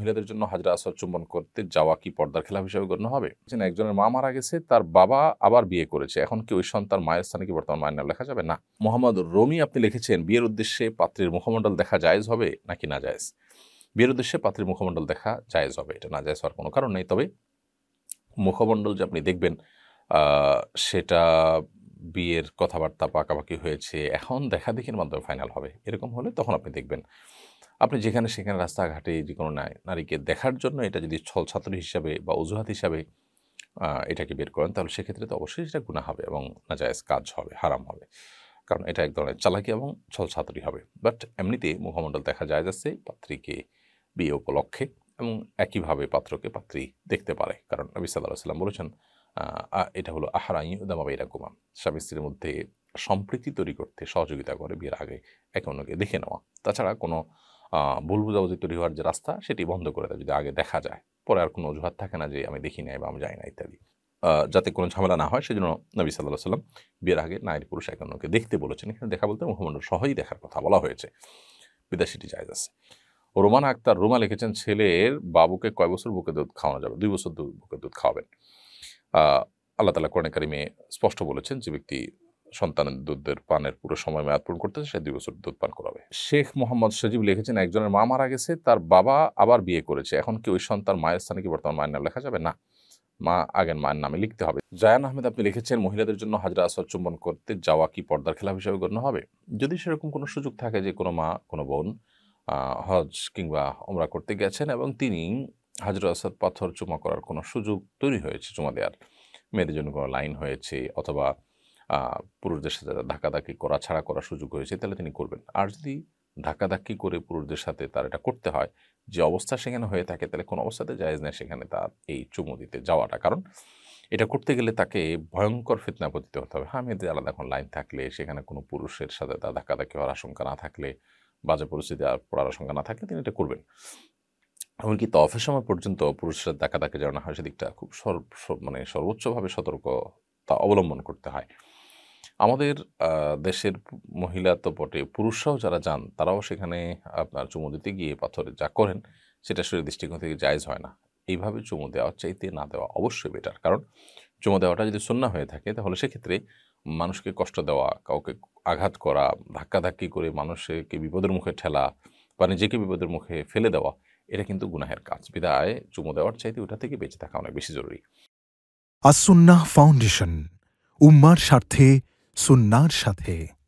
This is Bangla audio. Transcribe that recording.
মহিলাদের জন্য হাজরা আসর চুম্বন করতে যাওয়া কি পর্দার খেলাফ হিসেবে গণ্য হবে একজনের মা মারা গেছে তার বাবা আবার বিয়ে করেছে এখন কি ওই সন্তান মায়ের স্থানে কি বর্তমান মায়ের নাম লেখা যাবে না মোহাম্মদ রমি আপনি লিখেছেন বিয়ের উদ্দেশ্যে পাত্রীর মুখমণ্ডল দেখা যায়জ হবে নাকি না জায়েজ বিয়ের উদ্দেশ্যে পাত্রীর মুখমণ্ডল দেখা জায়েজ হবে এটা না জায়েজ হওয়ার কোনো কারণ নেই তবে মুখমণ্ডল যে আপনি দেখবেন সেটা বিয়ের কথাবার্তা পাকাপাকি হয়েছে এখন দেখা দেখির মাধ্যমে ফাইনাল হবে এরকম হলে তখন আপনি দেখবেন আপনি যেখানে সেখানে রাস্তাঘাটে যে কোনো নারীকে দেখার জন্য এটা যদি ছল ছাত্র হিসাবে বা অজুহাত হিসাবে এটাকে বের করেন তাহলে সেক্ষেত্রে তো অবশ্যই সেটা গুণা হবে এবং নাজায়জ কাজ হবে হারাম হবে কারণ এটা এক ধরনের চালাকি এবং ছল ছাত্রী হবে বাট এমনিতে মুখমণ্ডল দেখা যায় যাচ্ছে পাত্রীকে বিয়ে উপলক্ষে এবং একইভাবে পাত্রকে পাত্রী দেখতে পারে কারণ নবী সাল্লাহ সাল্লাম বলেছেন এটা হলো আহারাই উদামাবা ইরাকুমা স্বামী স্ত্রীর মধ্যে সম্প্রীতি তৈরি করতে সহযোগিতা করে বিয়ের আগে একে অন্যকে দেখে নেওয়া তাছাড়া কোনো ভুল বুঝাবুঝি তৈরি হওয়ার যে রাস্তা সেটি বন্ধ করে দেয় যদি আগে দেখা যায় পরে আর কোনো অজুহাত থাকে না যে আমি দেখি নাই বা আমি যাই না ইত্যাদি যাতে কোনো ঝামেলা না হয় সেজন্য নবী সাল্লাহ সাল্লাম বিয়ের আগে নারী পুরুষ একজনকে দেখতে বলেছেন এখানে দেখা বলতে মুখমণ্ডল সহজেই দেখার কথা বলা হয়েছে বিদেশিটি যায় আছে রোমান আক্তার রোমা লিখেছেন ছেলের বাবুকে কয় বছর বুকে দুধ খাওয়ানো যাবে দুই বছর বুকে দুধ খাওয়াবেন আল্লাহ তালা কোরআন কারিমে স্পষ্ট বলেছেন যে ব্যক্তি সন্তানের দুধের পানের পুরো সময় মেয়াদ পূরণ করতেছে সে দুই বছর দুধ পান করাবে শেখ মোহাম্মদ সজীব লিখেছেন একজনের মা মারা গেছে তার বাবা আবার বিয়ে করেছে এখন কি ওই সন্তান মায়ের স্থানে কি বর্তমান মায়ের নাম লেখা যাবে না মা আগের মায়ের নামে লিখতে হবে জায়ান আহমেদ আপনি লিখেছেন মহিলাদের জন্য হাজরা আসর চুম্বন করতে যাওয়া কি পর্দার খেলা হিসাবে গণ্য হবে যদি সেরকম কোনো সুযোগ থাকে যে কোনো মা কোনো বোন হজ কিংবা ওমরা করতে গেছেন এবং তিনি হাজরা আসাদ পাথর চুমা করার কোনো সুযোগ তৈরি হয়েছে চুমা দেওয়ার মেয়েদের জন্য কোনো লাইন হয়েছে অথবা পুরুষদের সাথে ধাকাধাকি করা ছাড়া করার সুযোগ হয়েছে তাহলে তিনি করবেন আর যদি ধাক্কাধাক্কি করে পুরুষদের সাথে তার এটা করতে হয় যে অবস্থা সেখানে হয়ে থাকে তাহলে কোনো অবস্থাতে যায়জ নেই সেখানে তার এই চুমু দিতে যাওয়াটা কারণ এটা করতে গেলে তাকে ভয়ঙ্কর ফিতনা পতিত হতে হবে হ্যাঁ মেয়েদের আলাদা এখন লাইন থাকলে সেখানে কোনো পুরুষের সাথে তার ধাক্কাধাক্কি হওয়ার আশঙ্কা না থাকলে বাজে পরিস্থিতি আর পড়ার আশঙ্কা না থাকলে তিনি এটা করবেন এমনকি তফের সময় পর্যন্ত পুরুষের ধাক্কাধাক্কি যেন না হয় সেদিকটা খুব সর্ব মানে সর্বোচ্চভাবে সতর্কতা অবলম্বন করতে হয় আমাদের দেশের মহিলা তো বটে পুরুষরাও যারা যান তারাও সেখানে আপনার চুমু দিতে গিয়ে পাথরে যা করেন সেটা শরীর দৃষ্টিকোণ থেকে জায়জ হয় না এইভাবে চুমু দেওয়ার চাইতে না দেওয়া অবশ্যই বেটার কারণ চুমু দেওয়াটা যদি সন্না হয়ে থাকে তাহলে সেক্ষেত্রে মানুষকে কষ্ট দেওয়া কাউকে আঘাত করা ধাক্কাধাক্কি করে মানুষকে বিপদের মুখে ঠেলা বা নিজেকে বিপদের মুখে ফেলে দেওয়া এটা কিন্তু গুনাহের কাজ বিদায় চুমু দেওয়ার চাইতে ওটা থেকে বেঁচে থাকা অনেক বেশি জরুরি আসুন্না ফাউন্ডেশন উম্মার স্বার্থে सुन्नार सा